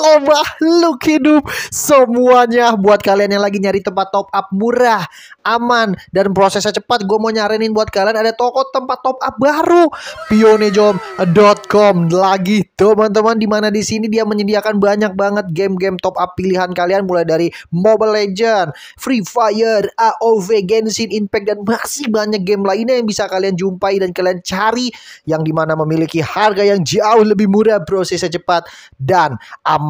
seluruh makhluk hidup semuanya buat kalian yang lagi nyari tempat top up murah aman dan prosesnya cepat gue mau nyaranin buat kalian ada toko tempat top up baru pionejom.com lagi teman-teman dimana di sini dia menyediakan banyak banget game-game top up pilihan kalian mulai dari Mobile Legend, Free Fire, AOV, Genshin Impact dan masih banyak game lainnya yang bisa kalian jumpai dan kalian cari yang dimana memiliki harga yang jauh lebih murah prosesnya cepat dan aman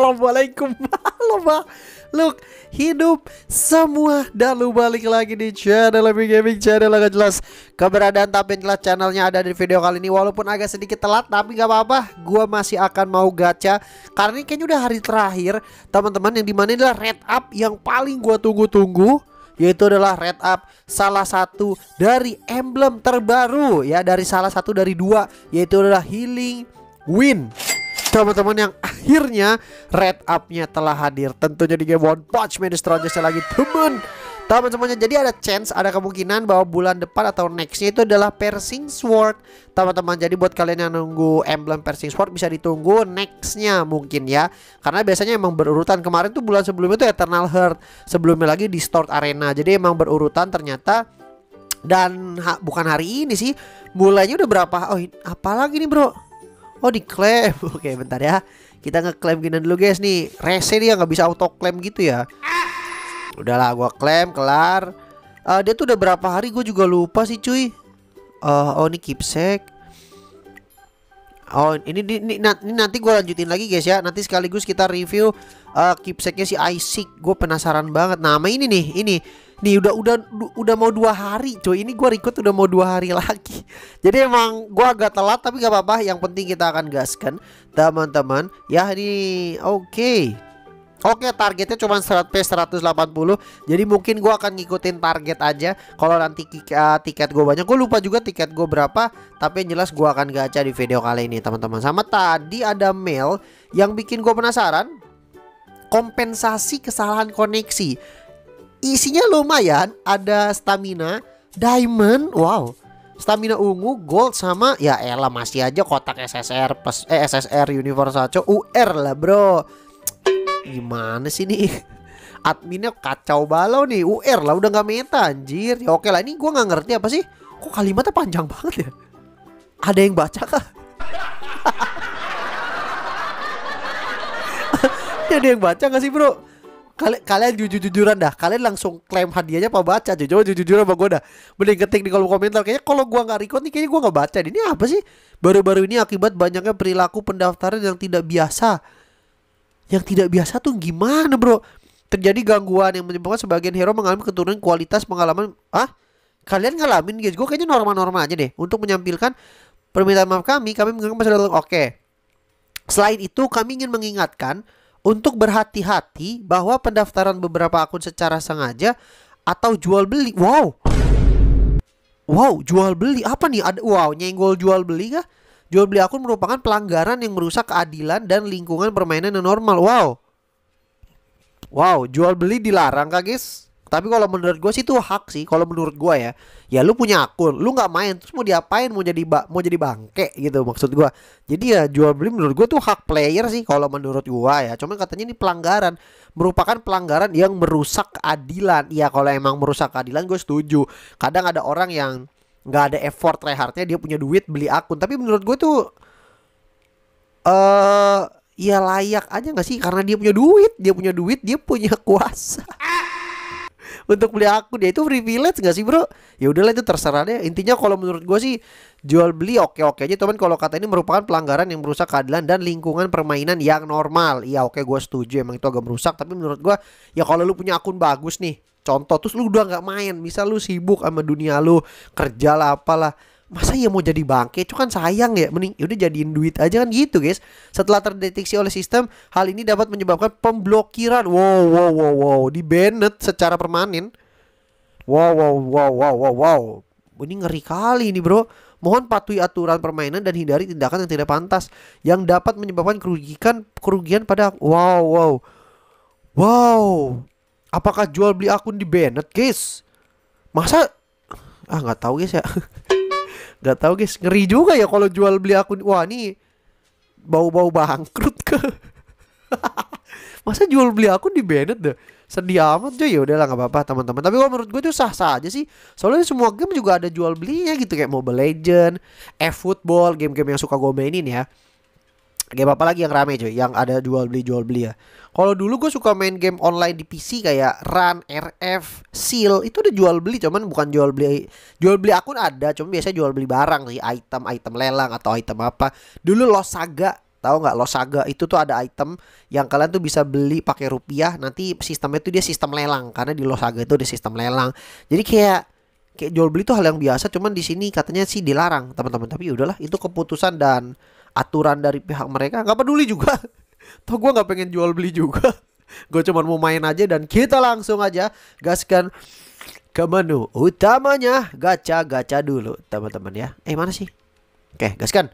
Assalamualaikum Halo Look Hidup Semua Dan lu balik lagi di channel Lebih Gaming Channel agak jelas Keberadaan tapi jelas channelnya ada di video kali ini Walaupun agak sedikit telat Tapi gak apa-apa Gue masih akan mau gacha Karena ini kayaknya udah hari terakhir Teman-teman yang dimana adalah red up Yang paling gue tunggu-tunggu yaitu adalah Red Up salah satu dari emblem terbaru ya dari salah satu dari dua yaitu adalah Healing Win teman-teman yang akhirnya red up-nya telah hadir tentunya di game One Punch Man Destroyer lagi teman teman semuanya jadi ada chance ada kemungkinan bahwa bulan depan atau nextnya itu adalah Persing Sword teman-teman jadi buat kalian yang nunggu emblem Persing Sword bisa ditunggu nextnya mungkin ya karena biasanya emang berurutan kemarin tuh bulan sebelumnya itu Eternal Heart sebelumnya lagi di Stored Arena jadi emang berurutan ternyata dan ha bukan hari ini sih mulainya udah berapa oh apalagi nih bro Oh diklaim Oke bentar ya Kita ngeklaim gini dulu guys nih Rese dia nggak bisa auto klaim gitu ya Udahlah gua klaim kelar uh, Dia tuh udah berapa hari gue juga lupa sih cuy uh, Oh ini keepsake Oh ini ini, ini nanti gue lanjutin lagi guys ya Nanti sekaligus kita review uh, eh, keepsake-nya si Isaac Gue penasaran banget Nama nah, ini nih ini Nih udah udah udah mau dua hari Cuy Ini gue record udah mau dua hari lagi Jadi emang gue agak telat tapi gak apa-apa Yang penting kita akan gaskan Teman-teman Ya ini oke okay. Oke targetnya cuma 100 p 180 Jadi mungkin gue akan ngikutin target aja Kalau nanti uh, tiket gue banyak Gue lupa juga tiket gue berapa Tapi yang jelas gue akan gacha di video kali ini teman-teman Sama tadi ada mail Yang bikin gue penasaran Kompensasi kesalahan koneksi Isinya lumayan Ada stamina Diamond Wow stamina ungu, gold sama ya elah masih aja kotak SSR plus eh SSR Co UR lah bro gimana sih nih adminnya kacau balau nih UR lah udah nggak meta anjir ya oke lah ini gue nggak ngerti apa sih kok kalimatnya panjang banget ya ada yang baca kah ada yang baca nggak sih bro Kali, kalian jujur-jujuran dah Kalian langsung klaim hadiahnya apa baca aja Coba jujur-jujuran sama gue dah Mending ketik di kolom komentar Kayaknya kalau gue nggak record nih Kayaknya gue nggak baca Ini apa sih Baru-baru ini akibat banyaknya perilaku pendaftaran yang tidak biasa yang tidak biasa tuh gimana bro? Terjadi gangguan yang menyebabkan sebagian hero mengalami keturunan kualitas pengalaman. Ah, kalian ngalamin guys? Gue kayaknya normal-normal aja deh. Untuk menyampilkan permintaan maaf kami, kami menganggap masalah oke. Okay. Selain itu, kami ingin mengingatkan untuk berhati-hati bahwa pendaftaran beberapa akun secara sengaja atau jual beli. Wow. Wow, jual beli apa nih? Ada wow, nyenggol jual beli kah? Jual beli akun merupakan pelanggaran yang merusak keadilan dan lingkungan permainan yang normal. Wow. Wow, jual beli dilarang kak guys. Tapi kalau menurut gue sih itu hak sih. Kalau menurut gue ya, ya lu punya akun, lu nggak main terus mau diapain? Mau jadi ba mau jadi bangke gitu maksud gue. Jadi ya jual beli menurut gue tuh hak player sih kalau menurut gue ya. Cuman katanya ini pelanggaran, merupakan pelanggaran yang merusak keadilan. Ya kalau emang merusak keadilan gue setuju. Kadang ada orang yang nggak ada effort tryhardnya dia punya duit beli akun tapi menurut gue tuh eh uh, ya layak aja nggak sih karena dia punya duit dia punya duit dia punya kuasa untuk beli akun dia ya itu privilege nggak sih bro ya udahlah itu terserah deh intinya kalau menurut gue sih jual beli oke oke aja teman kalau kata ini merupakan pelanggaran yang merusak keadilan dan lingkungan permainan yang normal iya oke gue setuju emang itu agak merusak tapi menurut gue ya kalau lu punya akun bagus nih contoh terus lu udah nggak main misal lu sibuk sama dunia lu kerja lah apalah masa ya mau jadi bangke itu kan sayang ya mending ya udah jadiin duit aja kan gitu guys setelah terdeteksi oleh sistem hal ini dapat menyebabkan pemblokiran wow wow wow wow di banned secara permanen wow wow wow wow wow wow ini ngeri kali ini bro Mohon patuhi aturan permainan dan hindari tindakan yang tidak pantas yang dapat menyebabkan kerugian kerugian pada wow wow wow Apakah jual beli akun di Bennett, guys? Masa ah nggak tahu guys ya. nggak tahu guys, ngeri juga ya kalau jual beli akun. Wah, ini bau-bau bangkrut ke. Masa jual beli akun di Bennett deh Sedih amat cuy ya udahlah nggak apa-apa teman-teman Tapi kalau menurut gue itu sah-sah aja sih Soalnya semua game juga ada jual belinya gitu Kayak Mobile Legend, eFootball Game-game yang suka gue mainin ya game apa lagi yang rame cuy yang ada jual beli jual beli ya kalau dulu gue suka main game online di PC kayak Run, RF, Seal itu udah jual beli cuman bukan jual beli jual beli akun ada cuman biasanya jual beli barang sih item item lelang atau item apa dulu Lost Saga tahu nggak Lost Saga itu tuh ada item yang kalian tuh bisa beli pakai rupiah nanti sistemnya tuh dia sistem lelang karena di Lost Saga itu ada sistem lelang jadi kayak kayak jual beli tuh hal yang biasa cuman di sini katanya sih dilarang teman-teman tapi ya udahlah itu keputusan dan aturan dari pihak mereka nggak peduli juga toh gue nggak pengen jual beli juga gue cuma mau main aja dan kita langsung aja gaskan ke menu utamanya gacha gacha dulu teman-teman ya eh mana sih oke gaskan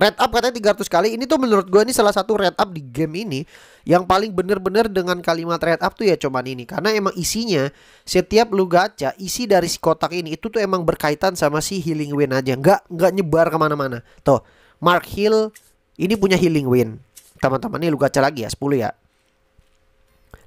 Red up katanya 300 kali Ini tuh menurut gue ini salah satu red up di game ini Yang paling bener-bener dengan kalimat red up tuh ya cuman ini Karena emang isinya Setiap lu gacha Isi dari si kotak ini Itu tuh emang berkaitan sama si healing win aja Nggak, nggak nyebar kemana-mana Tuh Mark Hill ini punya healing win. Teman-teman ini lu gacha lagi ya 10 ya.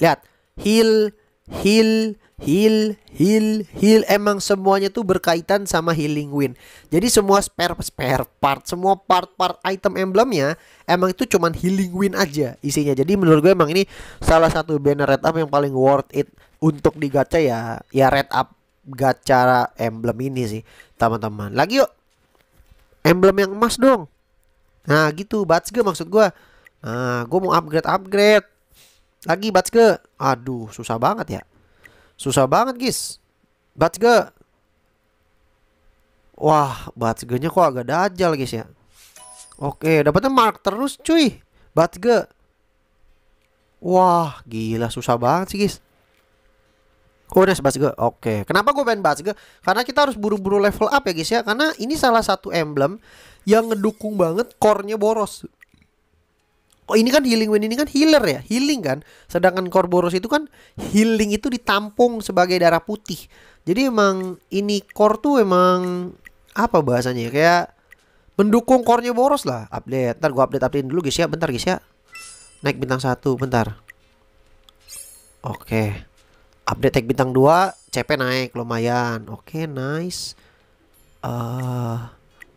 Lihat, heal heal heal heal heal emang semuanya tuh berkaitan sama healing win. Jadi semua spare spare part, semua part-part item emblemnya emang itu cuman healing win aja isinya. Jadi menurut gue emang ini salah satu banner red up yang paling worth it untuk digacha ya ya red up gacha emblem ini sih, teman-teman. Lagi yuk. Emblem yang emas dong. Nah gitu batge maksud gue Nah gue mau upgrade-upgrade Lagi batge Aduh susah banget ya Susah banget guys batge Wah batge nya kok agak dajal guys ya Oke dapetnya mark terus cuy batge Wah gila susah banget sih guys Oh, udah bahas gue. Oke. Okay. Kenapa gue pengen bahas gue? Karena kita harus buru-buru level up ya guys ya. Karena ini salah satu emblem yang ngedukung banget core-nya boros. Oh, ini kan healing win ini kan healer ya, healing kan. Sedangkan core boros itu kan healing itu ditampung sebagai darah putih. Jadi emang ini core tuh emang apa bahasanya ya? Kayak mendukung core-nya boros lah. Update. Ntar gue update updatein dulu guys ya. Bentar guys ya. Naik bintang satu bentar. Oke. Okay update tag bintang 2 CP naik lumayan oke okay, nice uh,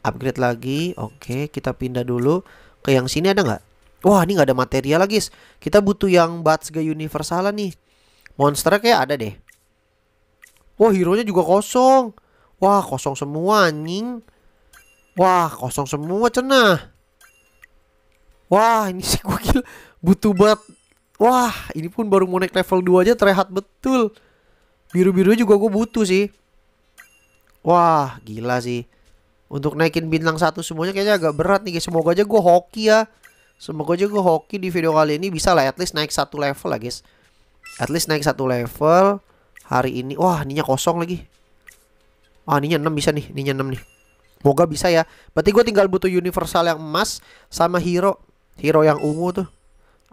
upgrade lagi oke okay, kita pindah dulu ke yang sini ada nggak wah ini nggak ada material lagi guys kita butuh yang Batsuga universal nih monster kayak ada deh wah hero nya juga kosong wah kosong semua anjing wah kosong semua cenah wah ini sih gue gila butuh banget Wah, ini pun baru mau naik level 2 aja terlihat betul. Biru-biru juga gue butuh sih. Wah, gila sih. Untuk naikin bintang satu semuanya kayaknya agak berat nih Semoga aja gue hoki ya. Semoga aja gue hoki di video kali ini bisa lah at least naik satu level lah guys. At least naik satu level hari ini. Wah, ininya kosong lagi. Ah, ininya 6 bisa nih, ininya 6 nih. Moga bisa ya. Berarti gue tinggal butuh universal yang emas sama hero. Hero yang ungu tuh.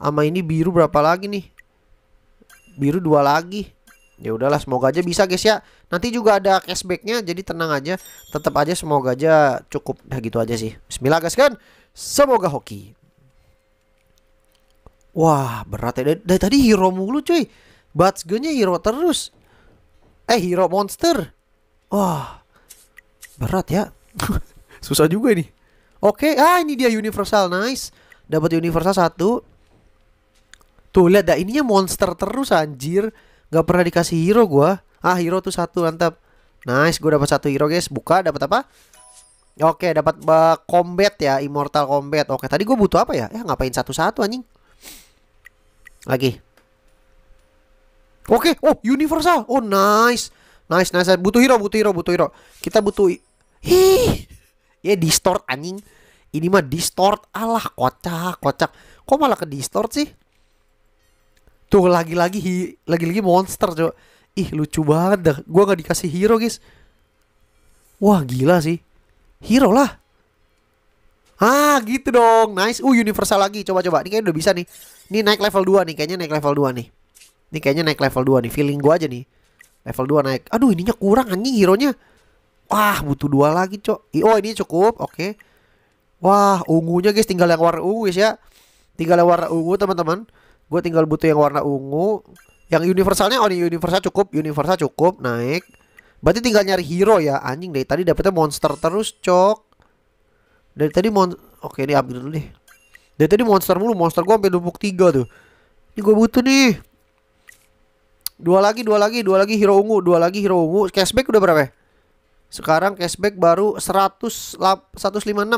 Sama ini biru berapa lagi nih? Biru dua lagi. Ya udahlah, semoga aja bisa guys ya. Nanti juga ada cashbacknya, jadi tenang aja. Tetap aja semoga aja cukup. Nah gitu aja sih. Bismillah guys kan. Semoga hoki. Wah berat ya. Dari, tadi hero mulu cuy. Batsgunnya hero terus. Eh hero monster. Wah berat ya. Susah juga ini. Oke, ah ini dia universal nice. Dapat universal satu. Tuh lihat dah ininya monster terus anjir. Gak pernah dikasih hero gua. Ah, hero tuh satu mantap. Nice, gue dapat satu hero, guys. Buka dapat apa? Oke, dapat uh, combat ya, Immortal Combat. Oke, tadi gue butuh apa ya? Ya ngapain satu-satu anjing? Lagi. Oke, oh universal. Oh nice. Nice, nice. Butuh hero, butuh hero, butuh hero. Kita butuh hi. Ya yeah, distort anjing. Ini mah distort. Alah kocak, kocak. Kok malah ke distort sih? Tuh lagi-lagi lagi-lagi monster coba. Ih lucu banget dah. Gua nggak dikasih hero guys. Wah gila sih. Hero lah. Ah gitu dong. Nice. Uh universal lagi. Coba-coba. Ini kayaknya udah bisa nih. Ini naik level 2 nih. Kayaknya naik level 2 nih. Ini kayaknya naik level 2 nih. Feeling gua aja nih. Level 2 naik. Aduh ininya kurang anjing hero-nya. Wah butuh dua lagi cok. Oh ini cukup. Oke. Okay. Wah ungunya guys tinggal yang warna ungu guys ya. Tinggal yang warna ungu teman-teman gue tinggal butuh yang warna ungu yang universalnya oh ini universal cukup universal cukup naik berarti tinggal nyari hero ya anjing deh tadi dapetnya monster terus cok dari tadi mon oke ini upgrade dulu deh dari tadi monster mulu monster gue sampai numpuk tiga tuh ini gue butuh nih dua lagi dua lagi dua lagi hero ungu dua lagi hero ungu cashback udah berapa ya? Sekarang cashback baru 100 156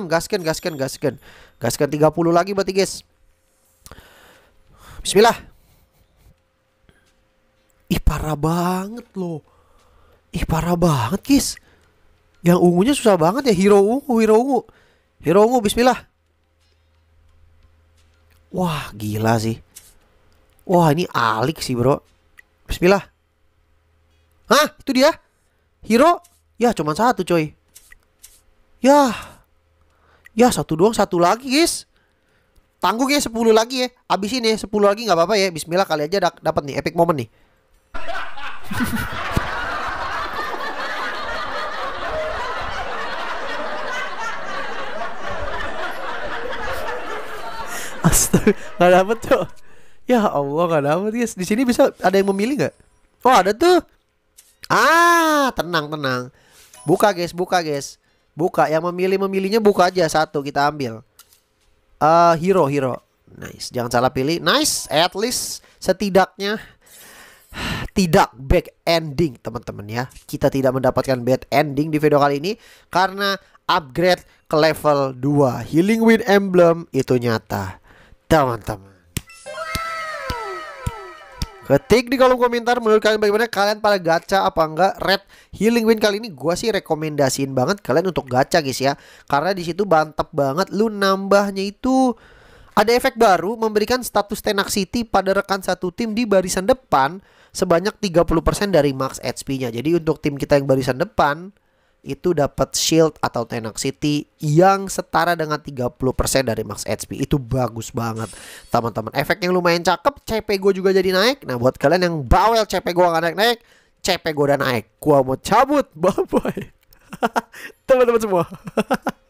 gasken gasken gasken. Gasken 30 lagi berarti guys. Bismillah. Ih parah banget loh. Ih parah banget kis. Yang ungunya susah banget ya hero ungu, hero ungu. Hero ungu bismillah. Wah, gila sih. Wah, ini alik sih, Bro. Bismillah. Hah, itu dia. Hero. Ya, cuma satu, coy. Ya. Ya, satu doang, satu lagi, guys. Tanggungnya ya 10 lagi ya. Abis ini ya 10 lagi nggak apa-apa ya. Bismillah kali aja dapat nih epic moment nih. Astaga, gak dapet tuh. Ya Allah gak dapet guys. Di sini bisa ada yang memilih gak? Oh ada tuh. Ah tenang tenang. Buka guys, buka guys. Buka yang memilih memilihnya buka aja satu kita ambil. Uh, hero, hero. Nice. Jangan salah pilih. Nice. At least setidaknya tidak back ending teman-teman ya. Kita tidak mendapatkan bad ending di video kali ini karena upgrade ke level 2 Healing Wind Emblem itu nyata. Teman-teman. Ketik di kolom komentar menurut kalian bagaimana kalian pada gacha apa enggak red healing win kali ini gua sih rekomendasiin banget kalian untuk gacha guys ya. Karena di situ mantap banget lu nambahnya itu ada efek baru memberikan status Tenak City pada rekan satu tim di barisan depan sebanyak 30% dari max HP-nya. Jadi untuk tim kita yang barisan depan itu dapat shield atau tenacity yang setara dengan 30% dari max HP. Itu bagus banget, teman-teman. Efek yang lumayan cakep, CP gue juga jadi naik. Nah, buat kalian yang bawel CP gue gak naik-naik, CP gue udah naik. Gue mau cabut. Bye-bye. teman-teman semua.